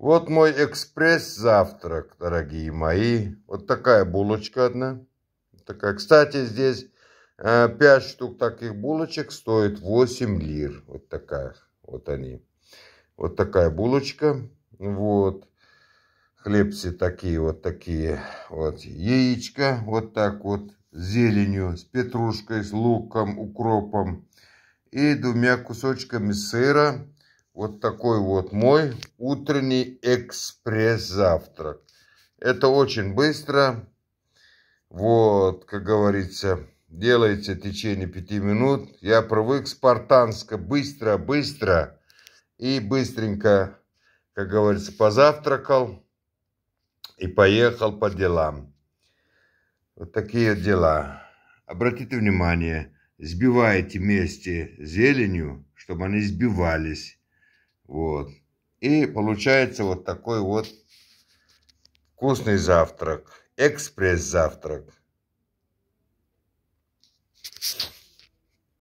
Вот мой экспресс-завтрак, дорогие мои. Вот такая булочка одна. Такая. Кстати, здесь 5 э, штук таких булочек стоит 8 лир. Вот такая. Вот они. Вот такая булочка. Вот. Хлебцы такие вот такие. Вот яичко. Вот так вот. С зеленью, с петрушкой, с луком, укропом. И двумя кусочками сыра вот такой вот мой утренний экспресс-завтрак. Это очень быстро. Вот, как говорится, делается в течение пяти минут. Я привык спартанско, быстро, быстро. И быстренько, как говорится, позавтракал и поехал по делам. Вот такие дела. Обратите внимание, сбивайте вместе зеленью, чтобы они сбивались. Вот. И получается вот такой вот вкусный завтрак, экспресс-завтрак.